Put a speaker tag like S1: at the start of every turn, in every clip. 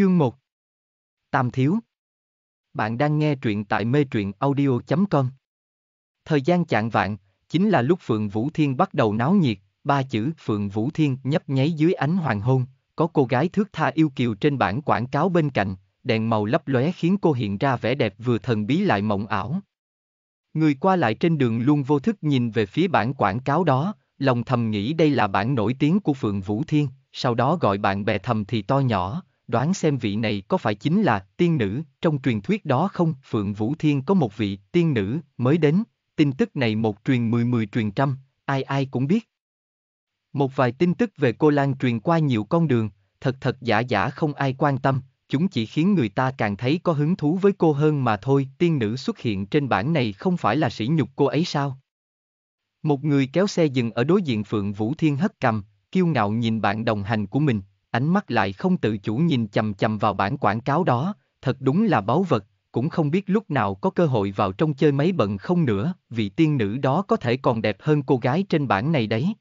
S1: Chương 1 Tam Thiếu Bạn đang nghe truyện tại mê truyện audio.com Thời gian chạng vạn, chính là lúc Phượng Vũ Thiên bắt đầu náo nhiệt, ba chữ Phượng Vũ Thiên nhấp nháy dưới ánh hoàng hôn, có cô gái thước tha yêu kiều trên bảng quảng cáo bên cạnh, đèn màu lấp lóe khiến cô hiện ra vẻ đẹp vừa thần bí lại mộng ảo. Người qua lại trên đường luôn vô thức nhìn về phía bản quảng cáo đó, lòng thầm nghĩ đây là bản nổi tiếng của Phượng Vũ Thiên, sau đó gọi bạn bè thầm thì to nhỏ, đoán xem vị này có phải chính là tiên nữ trong truyền thuyết đó không? Phượng Vũ Thiên có một vị tiên nữ mới đến, tin tức này một truyền mười mười truyền trăm, ai ai cũng biết. Một vài tin tức về cô Lan truyền qua nhiều con đường, thật thật giả giả không ai quan tâm, chúng chỉ khiến người ta càng thấy có hứng thú với cô hơn mà thôi. Tiên nữ xuất hiện trên bản này không phải là sỉ nhục cô ấy sao? Một người kéo xe dừng ở đối diện Phượng Vũ Thiên hất cầm, kiêu ngạo nhìn bạn đồng hành của mình, ánh mắt lại không tự chủ nhìn chầm chầm vào bản quảng cáo đó, thật đúng là báu vật, cũng không biết lúc nào có cơ hội vào trong chơi mấy bận không nữa, vị tiên nữ đó có thể còn đẹp hơn cô gái trên bản này đấy.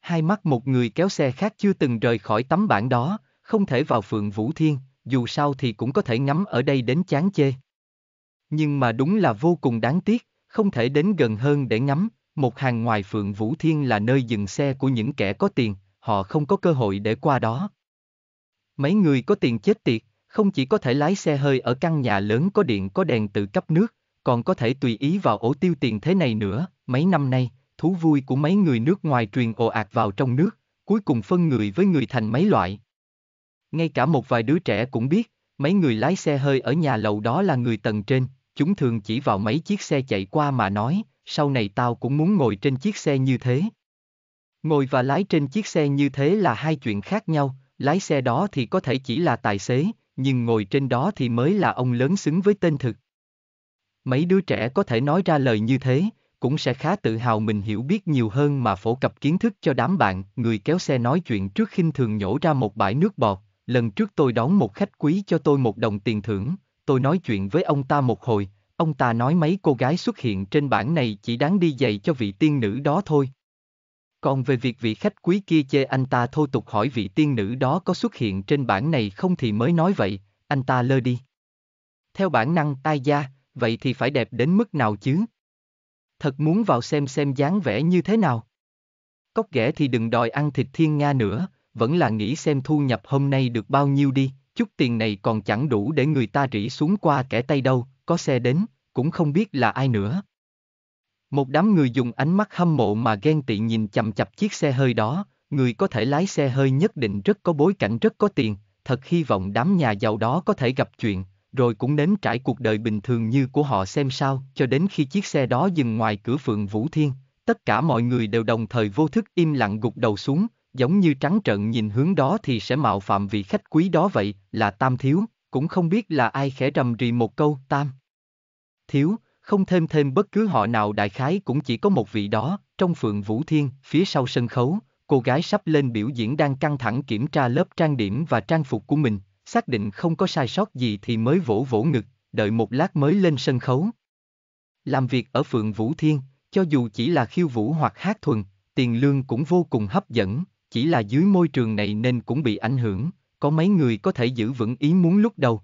S1: Hai mắt một người kéo xe khác chưa từng rời khỏi tấm bản đó, không thể vào phượng Vũ Thiên, dù sao thì cũng có thể ngắm ở đây đến chán chê. Nhưng mà đúng là vô cùng đáng tiếc, không thể đến gần hơn để ngắm, một hàng ngoài phượng Vũ Thiên là nơi dừng xe của những kẻ có tiền, họ không có cơ hội để qua đó. Mấy người có tiền chết tiệt, không chỉ có thể lái xe hơi ở căn nhà lớn có điện có đèn tự cấp nước, còn có thể tùy ý vào ổ tiêu tiền thế này nữa, mấy năm nay, thú vui của mấy người nước ngoài truyền ồ ạt vào trong nước, cuối cùng phân người với người thành mấy loại. Ngay cả một vài đứa trẻ cũng biết, mấy người lái xe hơi ở nhà lầu đó là người tầng trên, chúng thường chỉ vào mấy chiếc xe chạy qua mà nói, sau này tao cũng muốn ngồi trên chiếc xe như thế. Ngồi và lái trên chiếc xe như thế là hai chuyện khác nhau, lái xe đó thì có thể chỉ là tài xế, nhưng ngồi trên đó thì mới là ông lớn xứng với tên thực. Mấy đứa trẻ có thể nói ra lời như thế, cũng sẽ khá tự hào mình hiểu biết nhiều hơn mà phổ cập kiến thức cho đám bạn. Người kéo xe nói chuyện trước khinh thường nhổ ra một bãi nước bọt. Lần trước tôi đón một khách quý cho tôi một đồng tiền thưởng, tôi nói chuyện với ông ta một hồi, ông ta nói mấy cô gái xuất hiện trên bản này chỉ đáng đi giày cho vị tiên nữ đó thôi. Còn về việc vị khách quý kia chê anh ta thô tục hỏi vị tiên nữ đó có xuất hiện trên bản này không thì mới nói vậy, anh ta lơ đi. Theo bản năng tai gia, vậy thì phải đẹp đến mức nào chứ? Thật muốn vào xem xem dáng vẻ như thế nào. Cóc ghẻ thì đừng đòi ăn thịt thiên nga nữa, vẫn là nghĩ xem thu nhập hôm nay được bao nhiêu đi, chút tiền này còn chẳng đủ để người ta rỉ xuống qua kẻ tay đâu, có xe đến, cũng không biết là ai nữa. Một đám người dùng ánh mắt hâm mộ mà ghen tị nhìn chầm chặp chiếc xe hơi đó, người có thể lái xe hơi nhất định rất có bối cảnh rất có tiền, thật hy vọng đám nhà giàu đó có thể gặp chuyện, rồi cũng nếm trải cuộc đời bình thường như của họ xem sao, cho đến khi chiếc xe đó dừng ngoài cửa phượng Vũ Thiên, tất cả mọi người đều đồng thời vô thức im lặng gục đầu xuống, giống như trắng trợn nhìn hướng đó thì sẽ mạo phạm vị khách quý đó vậy, là Tam Thiếu, cũng không biết là ai khẽ rầm rì một câu Tam. Thiếu, không thêm thêm bất cứ họ nào đại khái cũng chỉ có một vị đó, trong phượng Vũ Thiên, phía sau sân khấu, cô gái sắp lên biểu diễn đang căng thẳng kiểm tra lớp trang điểm và trang phục của mình, xác định không có sai sót gì thì mới vỗ vỗ ngực, đợi một lát mới lên sân khấu. Làm việc ở phượng Vũ Thiên, cho dù chỉ là khiêu vũ hoặc hát thuần, tiền lương cũng vô cùng hấp dẫn, chỉ là dưới môi trường này nên cũng bị ảnh hưởng, có mấy người có thể giữ vững ý muốn lúc đầu.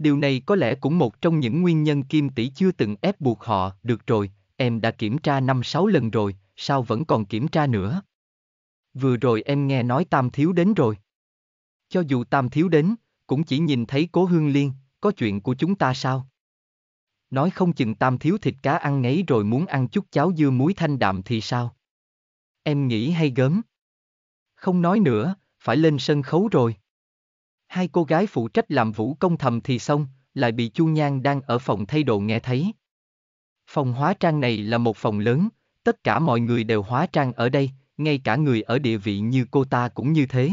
S1: Điều này có lẽ cũng một trong những nguyên nhân Kim Tỷ chưa từng ép buộc họ, được rồi, em đã kiểm tra 5-6 lần rồi, sao vẫn còn kiểm tra nữa? Vừa rồi em nghe nói Tam Thiếu đến rồi. Cho dù Tam Thiếu đến, cũng chỉ nhìn thấy cố hương liên, có chuyện của chúng ta sao? Nói không chừng Tam Thiếu thịt cá ăn ngấy rồi muốn ăn chút cháo dưa muối thanh đạm thì sao? Em nghĩ hay gớm. Không nói nữa, phải lên sân khấu rồi. Hai cô gái phụ trách làm vũ công thầm thì xong, lại bị Chu Nhan đang ở phòng thay đồ nghe thấy. Phòng hóa trang này là một phòng lớn, tất cả mọi người đều hóa trang ở đây, ngay cả người ở địa vị như cô ta cũng như thế.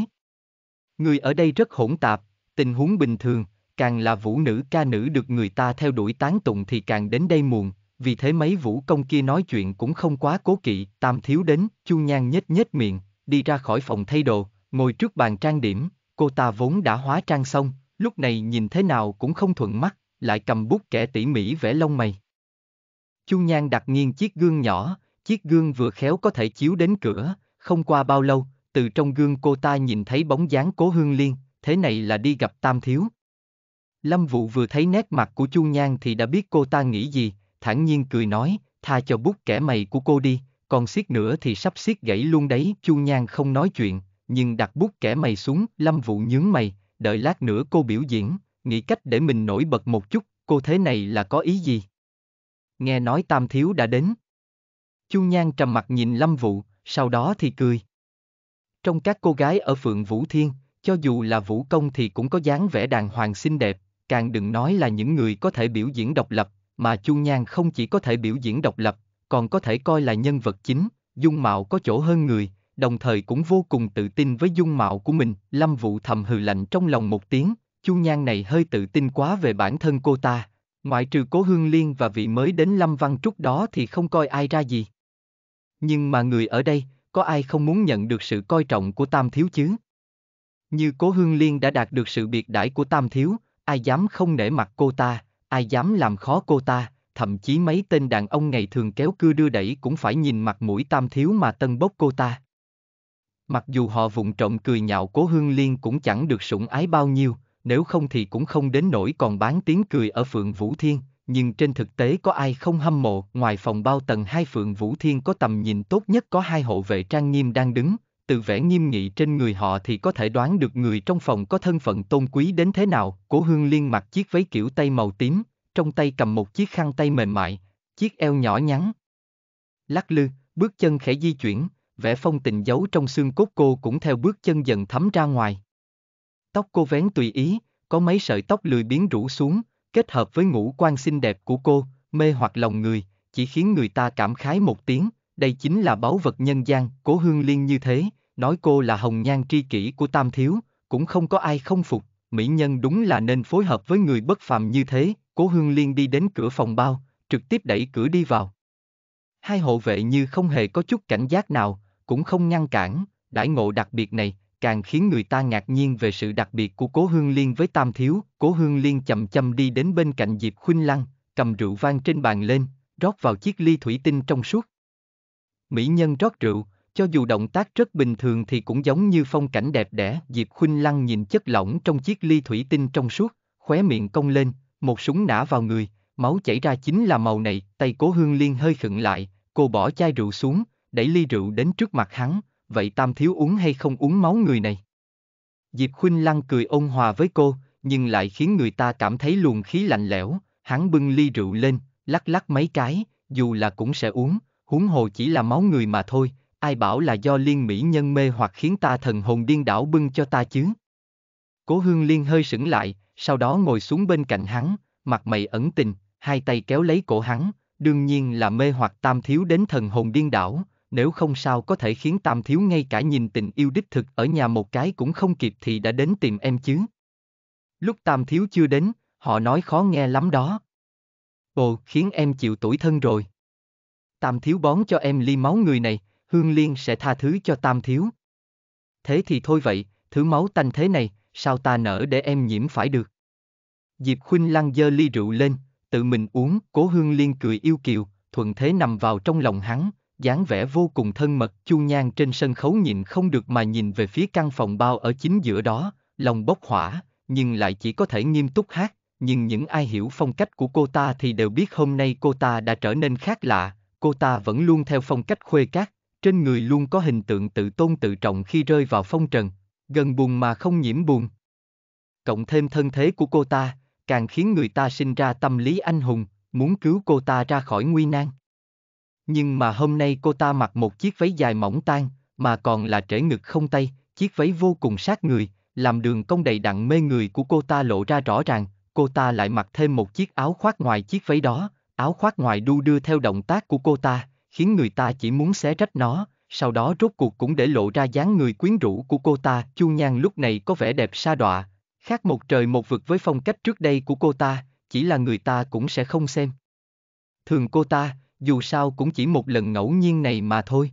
S1: Người ở đây rất hỗn tạp, tình huống bình thường, càng là vũ nữ ca nữ được người ta theo đuổi tán tụng thì càng đến đây muộn, vì thế mấy vũ công kia nói chuyện cũng không quá cố kỵ, tam thiếu đến, chu nhan nhếch nhếch miệng, đi ra khỏi phòng thay đồ, ngồi trước bàn trang điểm, Cô ta vốn đã hóa trang xong, lúc này nhìn thế nào cũng không thuận mắt, lại cầm bút kẻ tỉ mỉ vẽ lông mày. Chu Nhan đặt nghiêng chiếc gương nhỏ, chiếc gương vừa khéo có thể chiếu đến cửa, không qua bao lâu, từ trong gương cô ta nhìn thấy bóng dáng cố hương liên, thế này là đi gặp Tam Thiếu. Lâm Vũ vừa thấy nét mặt của Chu Nhan thì đã biết cô ta nghĩ gì, thản nhiên cười nói, tha cho bút kẻ mày của cô đi, còn xiết nữa thì sắp xiết gãy luôn đấy, Chu Nhan không nói chuyện, nhưng đặt bút kẻ mày xuống, Lâm Vũ nhướng mày, đợi lát nữa cô biểu diễn, nghĩ cách để mình nổi bật một chút, cô thế này là có ý gì? Nghe nói Tam Thiếu đã đến. Chu Nhan trầm mặt nhìn Lâm Vũ, sau đó thì cười. Trong các cô gái ở phượng Vũ Thiên, cho dù là vũ công thì cũng có dáng vẻ đàng hoàng xinh đẹp, càng đừng nói là những người có thể biểu diễn độc lập, mà Chu Nhan không chỉ có thể biểu diễn độc lập, còn có thể coi là nhân vật chính, dung mạo có chỗ hơn người, đồng thời cũng vô cùng tự tin với dung mạo của mình. Lâm Vũ thầm hừ lạnh trong lòng một tiếng, Chu Nhan này hơi tự tin quá về bản thân cô ta, ngoại trừ Cố Hương Liên và vị mới đến Lâm Văn Trúc đó thì không coi ai ra gì. Nhưng mà người ở đây, có ai không muốn nhận được sự coi trọng của Tam Thiếu chứ? Như Cố Hương Liên đã đạt được sự biệt đãi của Tam Thiếu, ai dám không nể mặt cô ta, ai dám làm khó cô ta, thậm chí mấy tên đàn ông ngày thường kéo cưa đưa đẩy cũng phải nhìn mặt mũi Tam Thiếu mà tân bốc cô ta. Mặc dù họ vụng trộm cười nhạo cố hương liên cũng chẳng được sủng ái bao nhiêu, nếu không thì cũng không đến nỗi còn bán tiếng cười ở Phượng Vũ Thiên, nhưng trên thực tế có ai không hâm mộ, ngoài phòng bao tầng hai Phượng Vũ Thiên có tầm nhìn tốt nhất có hai hộ vệ trang nghiêm đang đứng, từ vẻ nghiêm nghị trên người họ thì có thể đoán được người trong phòng có thân phận tôn quý đến thế nào, cố hương liên mặc chiếc váy kiểu tây màu tím, trong tay cầm một chiếc khăn tay mềm mại, chiếc eo nhỏ nhắn. Lắc lư, bước chân khẽ di chuyển, vẻ phong tình giấu trong xương cốt cô cũng theo bước chân dần thấm ra ngoài. Tóc cô vén tùy ý, có mấy sợi tóc lười biến rủ xuống, kết hợp với ngũ quan xinh đẹp của cô, mê hoặc lòng người, chỉ khiến người ta cảm khái một tiếng, đây chính là báu vật nhân gian, cố hương liên như thế, nói cô là hồng nhan tri kỷ của Tam Thiếu, cũng không có ai không phục, mỹ nhân đúng là nên phối hợp với người bất phàm như thế, cố hương liên đi đến cửa phòng bao, trực tiếp đẩy cửa đi vào. Hai hộ vệ như không hề có chút cảnh giác nào, cũng không ngăn cản, đãi ngộ đặc biệt này, càng khiến người ta ngạc nhiên về sự đặc biệt của Cố Hương Liên với Tam Thiếu. Cố Hương Liên chậm chậm đi đến bên cạnh Diệp Khuynh Lăng, cầm rượu vang trên bàn lên, rót vào chiếc ly thủy tinh trong suốt. Mỹ nhân rót rượu, cho dù động tác rất bình thường thì cũng giống như phong cảnh đẹp đẽ. Diệp Khuynh Lăng nhìn chất lỏng trong chiếc ly thủy tinh trong suốt, khóe miệng cong lên, một súng nã vào người, máu chảy ra chính là màu này. Tay Cố Hương Liên hơi khựng lại, cô bỏ chai rượu xuống, đẩy ly rượu đến trước mặt hắn, vậy tam thiếu uống hay không uống máu người này? Diệp Khuynh Lăng cười ôn hòa với cô, nhưng lại khiến người ta cảm thấy luồng khí lạnh lẽo, hắn bưng ly rượu lên, lắc lắc mấy cái, dù là cũng sẽ uống, huống hồ chỉ là máu người mà thôi, ai bảo là do liên mỹ nhân mê hoặc khiến ta thần hồn điên đảo bưng cho ta chứ. Cố hương liên hơi sững lại, sau đó ngồi xuống bên cạnh hắn, mặt mày ẩn tình, hai tay kéo lấy cổ hắn, đương nhiên là mê hoặc tam thiếu đến thần hồn điên đảo, nếu không sao có thể khiến Tam Thiếu ngay cả nhìn tình yêu đích thực ở nhà một cái cũng không kịp thì đã đến tìm em chứ. Lúc Tam Thiếu chưa đến, họ nói khó nghe lắm đó. Ồ, khiến em chịu tuổi thân rồi. Tam Thiếu bón cho em ly máu người này, Hương Liên sẽ tha thứ cho Tam Thiếu. Thế thì thôi vậy, thứ máu tanh thế này, sao ta nỡ để em nhiễm phải được. Diệp Khuynh lăng dơ ly rượu lên, tự mình uống, cố Hương Liên cười yêu kiều, thuận thế nằm vào trong lòng hắn, dáng vẻ vô cùng thân mật chu nhan trên sân khấu nhìn không được mà nhìn về phía căn phòng bao ở chính giữa đó lòng bốc hỏa nhưng lại chỉ có thể nghiêm túc hát nhưng những ai hiểu phong cách của cô ta thì đều biết hôm nay cô ta đã trở nên khác lạ cô ta vẫn luôn theo phong cách khuê cát trên người luôn có hình tượng tự tôn tự trọng khi rơi vào phong trần gần buồn mà không nhiễm buồn cộng thêm thân thế của cô ta càng khiến người ta sinh ra tâm lý anh hùng muốn cứu cô ta ra khỏi nguy nan nhưng mà hôm nay cô ta mặc một chiếc váy dài mỏng tan, mà còn là trễ ngực không tay, chiếc váy vô cùng sát người, làm đường cong đầy đặn mê người của cô ta lộ ra rõ ràng, cô ta lại mặc thêm một chiếc áo khoác ngoài chiếc váy đó, áo khoác ngoài đu đưa theo động tác của cô ta, khiến người ta chỉ muốn xé rách nó, sau đó rốt cuộc cũng để lộ ra dáng người quyến rũ của cô ta. Chu Nhan lúc này có vẻ đẹp sa đọa, khác một trời một vực với phong cách trước đây của cô ta, chỉ là người ta cũng sẽ không xem. Thường cô ta, dù sao cũng chỉ một lần ngẫu nhiên này mà thôi.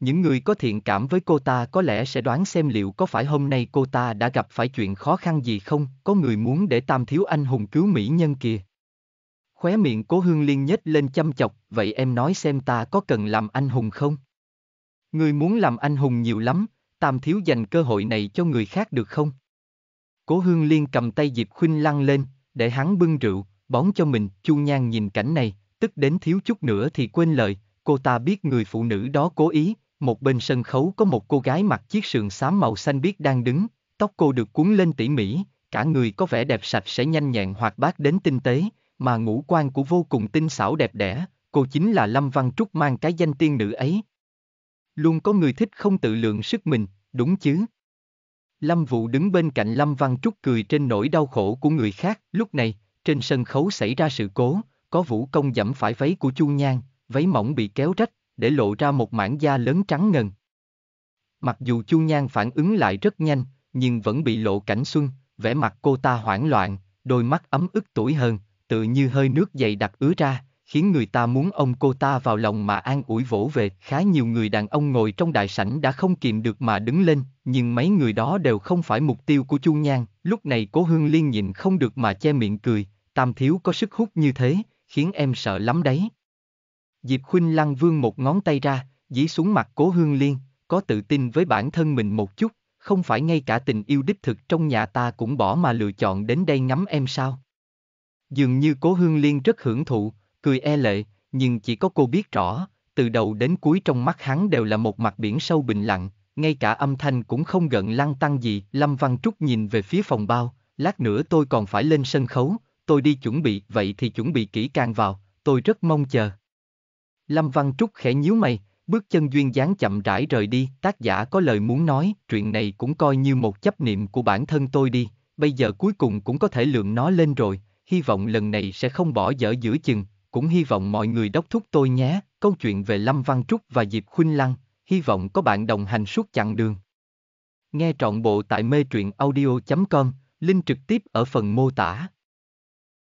S1: Những người có thiện cảm với cô ta có lẽ sẽ đoán xem liệu có phải hôm nay cô ta đã gặp phải chuyện khó khăn gì không, có người muốn để tam thiếu anh hùng cứu mỹ nhân kìa. Khóe miệng cố hương liên nhếch lên chăm chọc, vậy em nói xem ta có cần làm anh hùng không? Người muốn làm anh hùng nhiều lắm, tam thiếu dành cơ hội này cho người khác được không? Cố hương liên cầm tay Diệp Khuynh lăn lên, để hắn bưng rượu, bón cho mình, chu nhan nhìn cảnh này, tức đến thiếu chút nữa thì quên lời, cô ta biết người phụ nữ đó cố ý, một bên sân khấu có một cô gái mặc chiếc sườn xám màu xanh biếc đang đứng, tóc cô được cuốn lên tỉ mỉ, cả người có vẻ đẹp sạch sẽ nhanh nhẹn hoạt bát đến tinh tế, mà ngũ quan của vô cùng tinh xảo đẹp đẽ, cô chính là Lâm Văn Trúc mang cái danh tiên nữ ấy. Luôn có người thích không tự lượng sức mình, đúng chứ? Lâm Vũ đứng bên cạnh Lâm Văn Trúc cười trên nỗi đau khổ của người khác, lúc này, trên sân khấu xảy ra sự cố, có vũ công dẫm phải váy của Chu Nhan, váy mỏng bị kéo rách, để lộ ra một mảng da lớn trắng ngần. Mặc dù Chu Nhan phản ứng lại rất nhanh, nhưng vẫn bị lộ cảnh xuân, vẻ mặt cô ta hoảng loạn, đôi mắt ấm ức tuổi hơn, tự như hơi nước dày đặc ứa ra, khiến người ta muốn ông cô ta vào lòng mà an ủi vỗ về. Khá nhiều người đàn ông ngồi trong đại sảnh đã không kiềm được mà đứng lên, nhưng mấy người đó đều không phải mục tiêu của Chu Nhan. Lúc này cố hương liên nhịn không được mà che miệng cười, tam thiếu có sức hút như thế, khiến em sợ lắm đấy. Diệp Khuynh Lăng vươn một ngón tay ra, dí xuống mặt Cố Hương Liên, có tự tin với bản thân mình một chút, không phải ngay cả tình yêu đích thực trong nhà ta cũng bỏ mà lựa chọn đến đây ngắm em sao? Dường như Cố Hương Liên rất hưởng thụ, cười e lệ, nhưng chỉ có cô biết rõ, từ đầu đến cuối trong mắt hắn đều là một mặt biển sâu bình lặng, ngay cả âm thanh cũng không gận lăng tăng gì. Lâm Văn Trúc nhìn về phía phòng bao, lát nữa tôi còn phải lên sân khấu, tôi đi chuẩn bị, vậy thì chuẩn bị kỹ càng vào, tôi rất mong chờ. Lâm Văn Trúc khẽ nhíu mày, bước chân duyên dáng chậm rãi rời đi, tác giả có lời muốn nói, chuyện này cũng coi như một chấp niệm của bản thân tôi đi, bây giờ cuối cùng cũng có thể lượng nó lên rồi, hy vọng lần này sẽ không bỏ dở giữa chừng, cũng hy vọng mọi người đốc thúc tôi nhé, câu chuyện về Lâm Văn Trúc và Diệp Khuynh Lăng, hy vọng có bạn đồng hành suốt chặng đường. Nghe trọn bộ tại mê truyện audio.com, link trực tiếp ở phần mô tả.